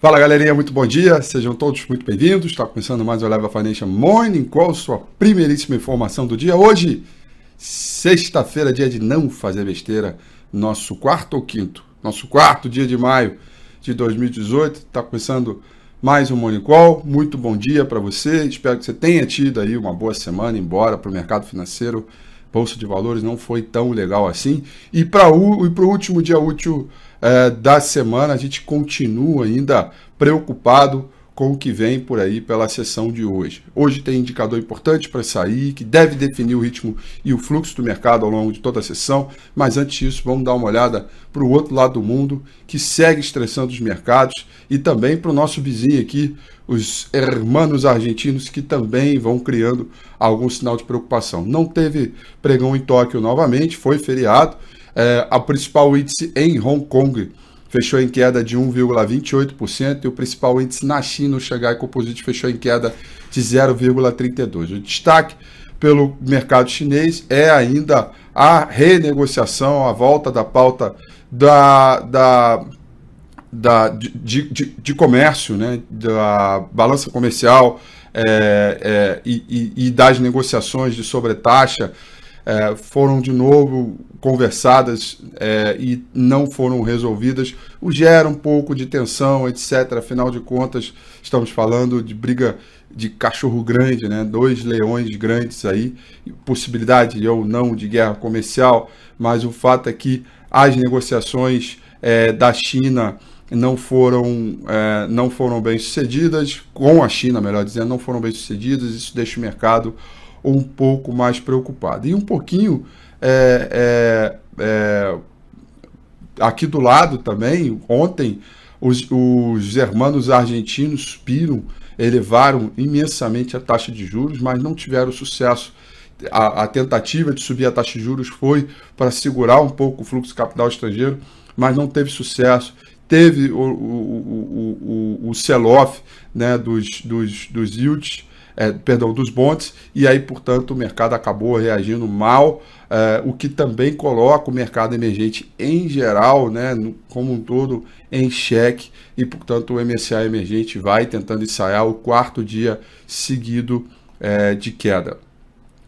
Fala galerinha, muito bom dia, sejam todos muito bem-vindos. Está começando mais o Leva Financial Morning Call. sua primeiríssima informação do dia. Hoje, sexta-feira, dia de não fazer besteira, nosso quarto ou quinto, nosso quarto dia de maio de 2018. Está começando mais um Morning Call. Muito bom dia para você, espero que você tenha tido aí uma boa semana, embora para o mercado financeiro, bolsa de valores não foi tão legal assim. E para o e último dia útil é, da semana. A gente continua ainda preocupado com o que vem por aí pela sessão de hoje. Hoje tem indicador importante para sair, que deve definir o ritmo e o fluxo do mercado ao longo de toda a sessão, mas antes disso, vamos dar uma olhada para o outro lado do mundo, que segue estressando os mercados, e também para o nosso vizinho aqui, os hermanos argentinos, que também vão criando algum sinal de preocupação. Não teve pregão em Tóquio novamente, foi feriado, é, a principal índice em Hong Kong fechou em queda de 1,28% e o principal índice na China, o Xangai Composite, fechou em queda de 0,32%. O destaque pelo mercado chinês é ainda a renegociação, a volta da pauta da, da, da, de, de, de comércio, né, da balança comercial é, é, e, e, e das negociações de sobretaxa é, foram de novo conversadas é, e não foram resolvidas, o gera um pouco de tensão, etc. Afinal de contas, estamos falando de briga de cachorro grande, né? dois leões grandes aí, possibilidade ou não de guerra comercial, mas o fato é que as negociações é, da China não foram, é, não foram bem sucedidas, com a China, melhor dizendo, não foram bem sucedidas, isso deixa o mercado ou um pouco mais preocupado E um pouquinho é, é, é, aqui do lado também, ontem, os, os hermanos argentinos piram, elevaram imensamente a taxa de juros, mas não tiveram sucesso. A, a tentativa de subir a taxa de juros foi para segurar um pouco o fluxo de capital estrangeiro, mas não teve sucesso teve o, o, o, o, o sell-off né, dos, dos, dos yields é, perdão, dos bondes, e aí, portanto, o mercado acabou reagindo mal, é, o que também coloca o mercado emergente em geral, né, no, como um todo, em xeque, e, portanto, o MSCI emergente vai tentando ensaiar o quarto dia seguido é, de queda.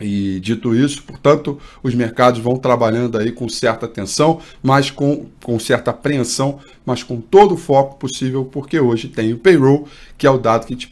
E dito isso, portanto, os mercados vão trabalhando aí com certa atenção, mas com, com certa apreensão, mas com todo o foco possível, porque hoje tem o payroll, que é o dado que, a gente,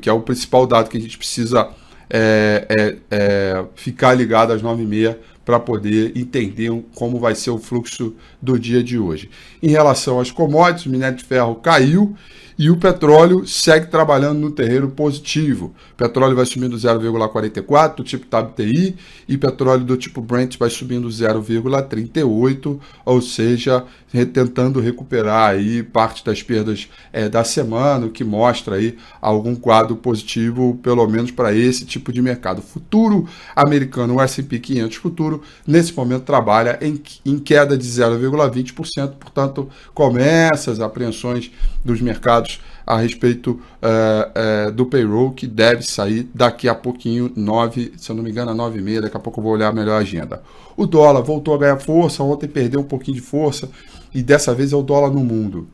que é o principal dado que a gente precisa é, é, é, ficar ligado às 9h30 para poder entender como vai ser o fluxo do dia de hoje. Em relação às commodities, o minério de ferro caiu e o petróleo segue trabalhando no terreiro positivo. Petróleo vai subindo 0,44 do tipo WTI e petróleo do tipo Brent vai subindo 0,38, ou seja, tentando recuperar aí parte das perdas é, da semana, o que mostra aí algum quadro positivo, pelo menos para esse tipo de mercado. Futuro americano, o S&P 500 futuro, nesse momento trabalha em, em queda de 0,20%, portanto, começa as apreensões dos mercados a respeito eh, eh, do payroll que deve sair daqui a pouquinho, 9, se eu não me engano, 9 é e meia, daqui a pouco eu vou olhar melhor a agenda. O dólar voltou a ganhar força, ontem perdeu um pouquinho de força e dessa vez é o dólar no mundo.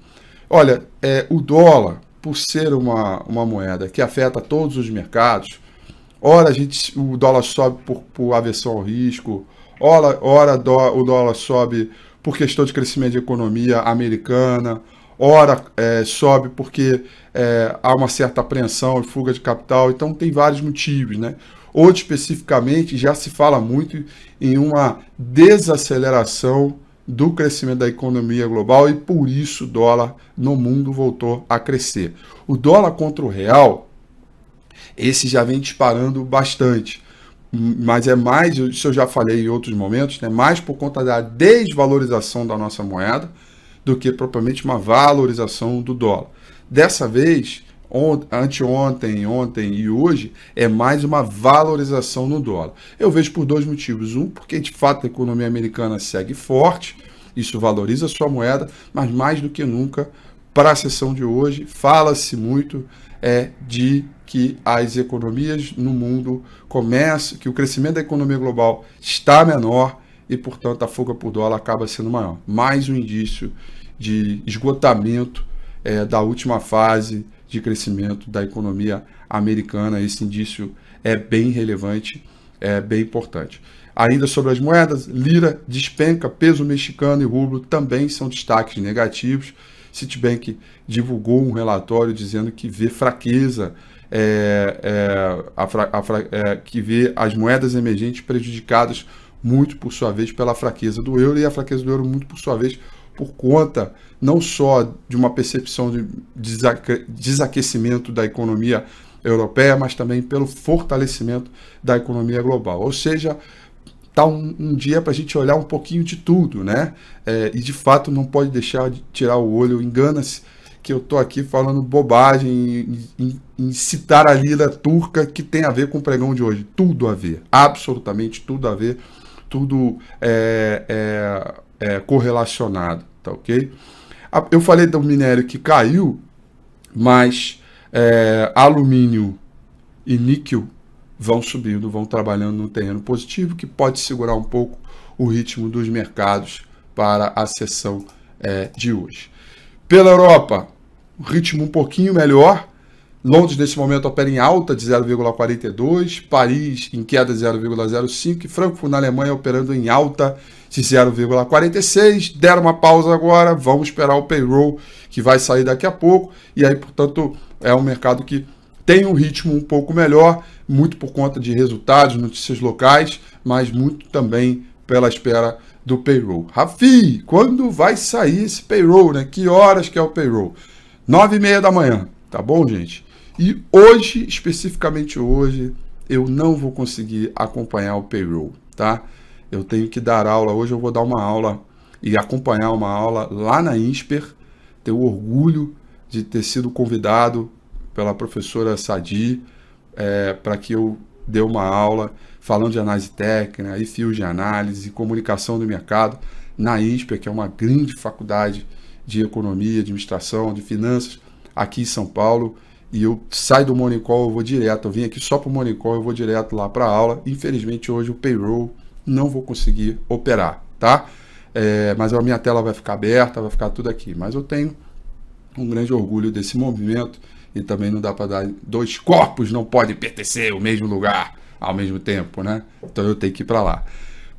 Olha, é, o dólar, por ser uma, uma moeda que afeta todos os mercados, ora a gente, o dólar sobe por, por aversão ao risco, ora, ora o dólar sobe por questão de crescimento de economia americana, ora é, sobe porque é, há uma certa apreensão e fuga de capital, então tem vários motivos, né? Hoje, especificamente, já se fala muito em uma desaceleração do crescimento da economia global e por isso o dólar no mundo voltou a crescer. O dólar contra o real, esse já vem disparando bastante, mas é mais, isso eu já falei em outros momentos, né, mais por conta da desvalorização da nossa moeda, do que propriamente uma valorização do dólar. Dessa vez, anteontem, ontem e hoje, é mais uma valorização no dólar. Eu vejo por dois motivos. Um, porque de fato a economia americana segue forte, isso valoriza a sua moeda, mas mais do que nunca, para a sessão de hoje, fala-se muito é de que as economias no mundo começam, que o crescimento da economia global está menor e, portanto, a fuga por dólar acaba sendo maior. Mais um indício de esgotamento é, da última fase de crescimento da economia americana. Esse indício é bem relevante, é bem importante. Ainda sobre as moedas, lira despenca, peso mexicano e rublo também são destaques negativos. Citibank divulgou um relatório dizendo que vê fraqueza, é, é, a a é, que vê as moedas emergentes prejudicadas muito por sua vez pela fraqueza do euro e a fraqueza do euro muito por sua vez por conta não só de uma percepção de desaquecimento da economia europeia, mas também pelo fortalecimento da economia global. Ou seja, está um, um dia para a gente olhar um pouquinho de tudo, né? É, e de fato não pode deixar de tirar o olho, engana-se que eu tô aqui falando bobagem em, em, citar a lira turca que tem a ver com o pregão de hoje. Tudo a ver, absolutamente tudo a ver tudo é, é, é, correlacionado, tá ok? Eu falei do minério que caiu, mas é, alumínio e níquel vão subindo, vão trabalhando no terreno positivo, que pode segurar um pouco o ritmo dos mercados para a sessão é, de hoje. Pela Europa, ritmo um pouquinho melhor, Londres, neste momento, opera em alta de 0,42, Paris em queda de 0,05 e Frankfurt, na Alemanha, operando em alta de 0,46. Deram uma pausa agora, vamos esperar o payroll que vai sair daqui a pouco. E aí, portanto, é um mercado que tem um ritmo um pouco melhor, muito por conta de resultados, notícias locais, mas muito também pela espera do payroll. Rafi, quando vai sair esse payroll, né? Que horas que é o payroll? Nove e meia da manhã, tá bom, gente? E hoje, especificamente hoje, eu não vou conseguir acompanhar o payroll, tá? Eu tenho que dar aula, hoje eu vou dar uma aula e acompanhar uma aula lá na INSPER. Tenho orgulho de ter sido convidado pela professora Sadi é, para que eu dê uma aula falando de análise técnica e fios de análise, e comunicação do mercado na INSPER, que é uma grande faculdade de economia, administração, de finanças aqui em São Paulo e eu saio do Monicol, eu vou direto. Eu vim aqui só para o Monicol, eu vou direto lá para a aula. Infelizmente, hoje o payroll não vou conseguir operar, tá? É, mas a minha tela vai ficar aberta, vai ficar tudo aqui. Mas eu tenho um grande orgulho desse movimento e também não dá para dar dois corpos, não pode pertencer ao mesmo lugar ao mesmo tempo, né? Então eu tenho que ir para lá.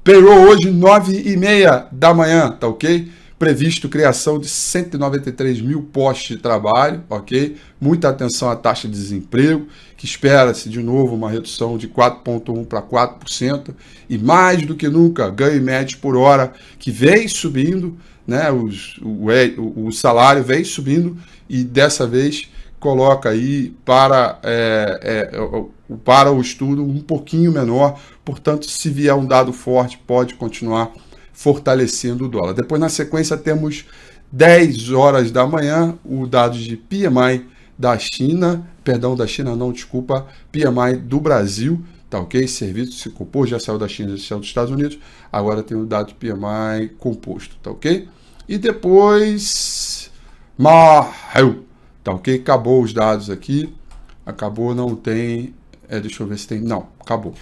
Payroll hoje, 9 e meia da manhã, tá ok? previsto criação de 193 mil postos de trabalho, ok? Muita atenção à taxa de desemprego, que espera-se de novo uma redução de 4,1% para 4%, e mais do que nunca, ganho médio por hora, que vem subindo, né? Os, o, o, é, o salário vem subindo e dessa vez coloca aí para, é, é, para o estudo um pouquinho menor, portanto, se vier um dado forte, pode continuar fortalecendo o dólar. Depois, na sequência, temos 10 horas da manhã, o dado de PMI da China, perdão, da China não, desculpa, PMI do Brasil, tá ok? Serviço se compôs, já saiu da China, já saiu dos Estados Unidos, agora tem o dado de PMI composto, tá ok? E depois, Marreu, tá ok? Acabou os dados aqui, acabou, não tem, é, deixa eu ver se tem, não, acabou.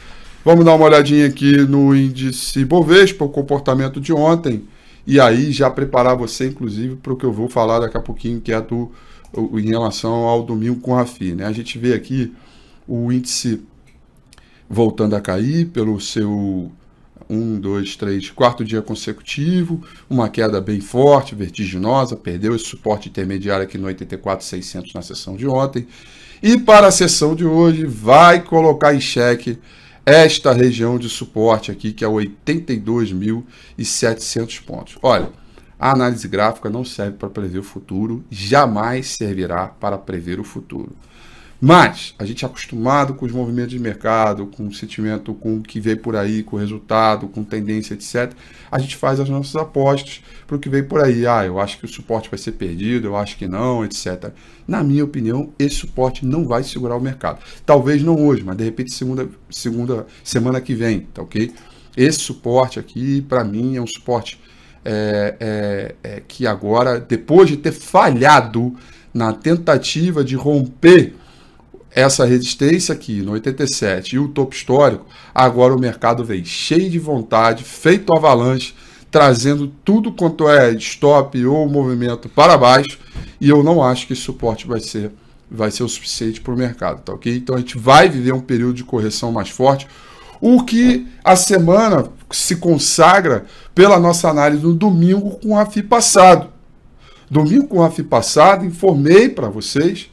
Vamos dar uma olhadinha aqui no índice Bovespa, o comportamento de ontem, e aí já preparar você, inclusive, para o que eu vou falar daqui a pouquinho, que é do, em relação ao domingo com a FI. Né? A gente vê aqui o índice voltando a cair pelo seu um, dois, três, quarto dia consecutivo, uma queda bem forte, vertiginosa, perdeu esse suporte intermediário aqui no 84,600 na sessão de ontem. E para a sessão de hoje, vai colocar em xeque esta região de suporte aqui, que é 82.700 pontos. Olha, a análise gráfica não serve para prever o futuro, jamais servirá para prever o futuro. Mas a gente é acostumado com os movimentos de mercado, com o sentimento, com o que vem por aí, com o resultado, com tendência, etc. A gente faz as nossas apostas para o que vem por aí. Ah, eu acho que o suporte vai ser perdido, eu acho que não, etc. Na minha opinião, esse suporte não vai segurar o mercado. Talvez não hoje, mas de repente segunda, segunda semana que vem, tá ok? Esse suporte aqui, para mim, é um suporte é, é, é, que agora, depois de ter falhado na tentativa de romper essa resistência aqui no 87 e o topo histórico, agora o mercado vem cheio de vontade, feito avalanche, trazendo tudo quanto é stop ou movimento para baixo, e eu não acho que esse suporte vai ser vai ser o suficiente para o mercado, tá ok? Então a gente vai viver um período de correção mais forte, o que a semana se consagra pela nossa análise no domingo com o AFI passado. Domingo com o AFI passado, informei para vocês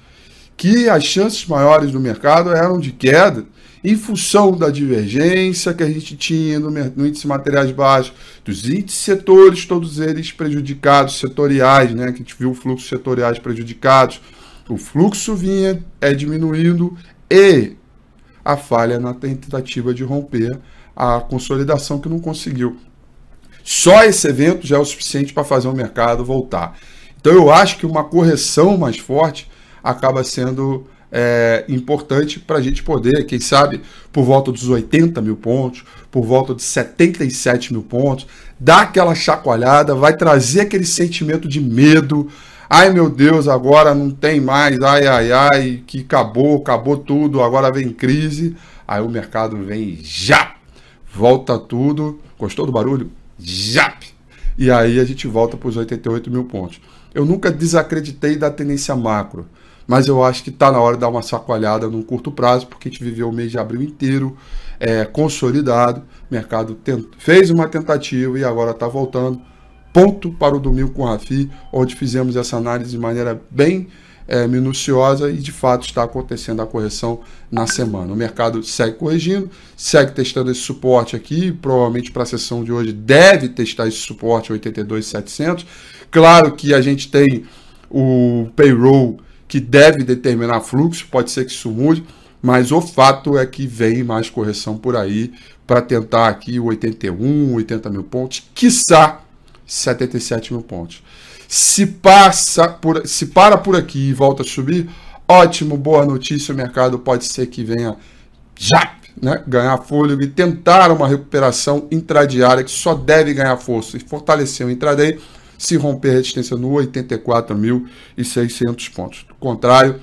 que as chances maiores do mercado eram de queda em função da divergência que a gente tinha no, no índice de materiais baixos, dos índices setores, todos eles prejudicados, setoriais, né? Que a gente viu fluxos setoriais prejudicados. O fluxo vinha é diminuindo e a falha na tentativa de romper a consolidação que não conseguiu. Só esse evento já é o suficiente para fazer o mercado voltar. Então eu acho que uma correção mais forte acaba sendo é, importante para a gente poder, quem sabe, por volta dos 80 mil pontos, por volta de 77 mil pontos, dar aquela chacoalhada, vai trazer aquele sentimento de medo. Ai meu Deus, agora não tem mais, ai, ai, ai, que acabou, acabou tudo, agora vem crise. Aí o mercado vem já, volta tudo. Gostou do barulho? Já! E aí a gente volta para os 88 mil pontos. Eu nunca desacreditei da tendência macro, mas eu acho que está na hora de dar uma sacoalhada num curto prazo, porque a gente viveu o mês de abril inteiro é, consolidado, o mercado fez uma tentativa e agora está voltando. Ponto para o domingo com o Rafi, onde fizemos essa análise de maneira bem é, minuciosa e de fato está acontecendo a correção na semana. O mercado segue corrigindo, segue testando esse suporte aqui, provavelmente para a sessão de hoje deve testar esse suporte 82,700 Claro que a gente tem o payroll que deve determinar fluxo, pode ser que isso mude, mas o fato é que vem mais correção por aí para tentar aqui 81, 80 mil pontos, quiçá 77 mil pontos. Se passa por, se para por aqui e volta a subir, ótimo, boa notícia, o mercado pode ser que venha já né, ganhar fôlego e tentar uma recuperação intradiária que só deve ganhar força e fortalecer o intraday se romper a resistência no 84.600 pontos. Do contrário,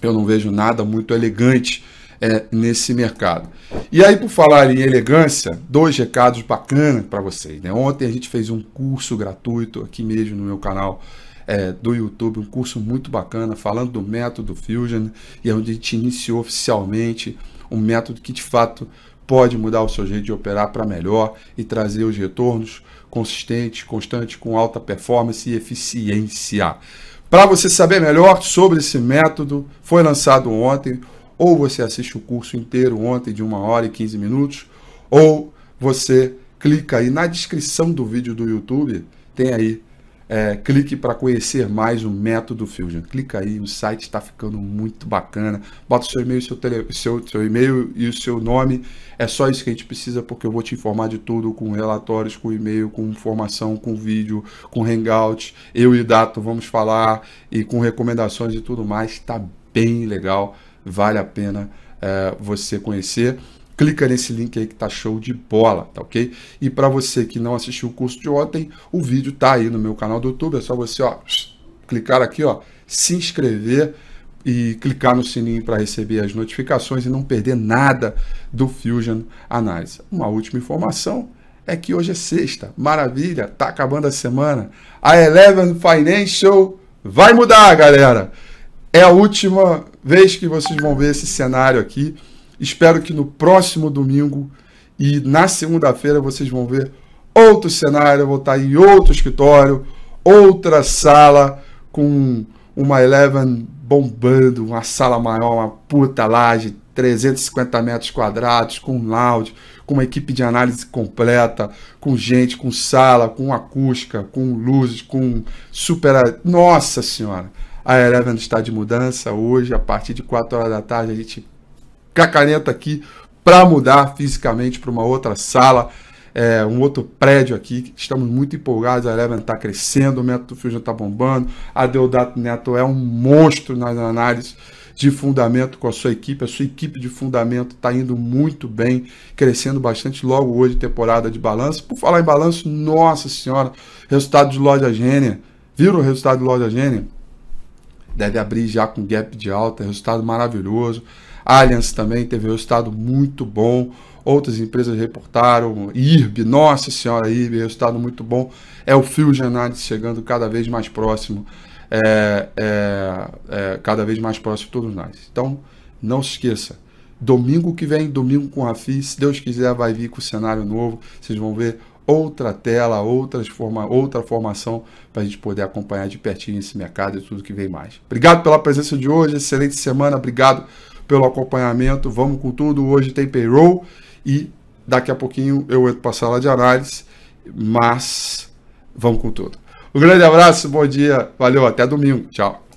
eu não vejo nada muito elegante é, nesse mercado. E aí, por falar em elegância, dois recados bacanas para vocês. Né? Ontem a gente fez um curso gratuito aqui mesmo no meu canal é, do YouTube, um curso muito bacana falando do método Fusion e é onde a gente iniciou oficialmente um método que de fato pode mudar o seu jeito de operar para melhor e trazer os retornos consistente, constante, com alta performance e eficiência. Para você saber melhor sobre esse método, foi lançado ontem, ou você assiste o curso inteiro ontem de 1 hora e 15 minutos, ou você clica aí na descrição do vídeo do YouTube, tem aí é, clique para conhecer mais o método Fusion. Clica aí, o site está ficando muito bacana. Bota seu e-mail, seu, tele, seu, seu e-mail e o seu nome. É só isso que a gente precisa, porque eu vou te informar de tudo, com relatórios, com e-mail, com informação, com vídeo, com hangout. Eu e Dato vamos falar e com recomendações e tudo mais. Está bem legal, vale a pena é, você conhecer clica nesse link aí que tá show de bola, tá ok? E para você que não assistiu o curso de ontem, o vídeo tá aí no meu canal do YouTube, é só você, ó, clicar aqui, ó, se inscrever e clicar no sininho para receber as notificações e não perder nada do Fusion Análise. Uma última informação é que hoje é sexta, maravilha, tá acabando a semana. A Eleven Financial vai mudar, galera. É a última vez que vocês vão ver esse cenário aqui. Espero que no próximo domingo e na segunda-feira vocês vão ver outro cenário, eu vou estar em outro escritório, outra sala com uma Eleven bombando, uma sala maior, uma puta laje, 350 metros quadrados, com lounge, com uma equipe de análise completa, com gente, com sala, com acústica, com luzes, com super... Nossa Senhora! A Eleven está de mudança hoje, a partir de 4 horas da tarde a gente com a caneta aqui para mudar fisicamente para uma outra sala, é, um outro prédio aqui. Estamos muito empolgados, a Eleven está crescendo, o método Fusion está bombando, a Deodato Neto é um monstro nas análises de fundamento com a sua equipe. A sua equipe de fundamento está indo muito bem, crescendo bastante. Logo hoje, temporada de balanço. Por falar em balanço, nossa senhora, resultado de loja gênia. Viram o resultado de loja gênia? Deve abrir já com gap de alta, resultado maravilhoso. Allianz também teve um resultado muito bom. Outras empresas reportaram, IRB, nossa senhora, IRB, resultado muito bom. É o Fio Genades chegando cada vez mais próximo, é, é, é, cada vez mais próximo de todos nós. Então, não se esqueça, domingo que vem, domingo com a FI, se Deus quiser, vai vir com o cenário novo. Vocês vão ver outra tela, outras forma, outra formação para a gente poder acompanhar de pertinho esse mercado e tudo que vem mais. Obrigado pela presença de hoje, excelente semana, obrigado pelo acompanhamento. Vamos com tudo. Hoje tem payroll e daqui a pouquinho eu entro para a sala de análise, mas vamos com tudo. Um grande abraço, bom dia, valeu, até domingo. Tchau.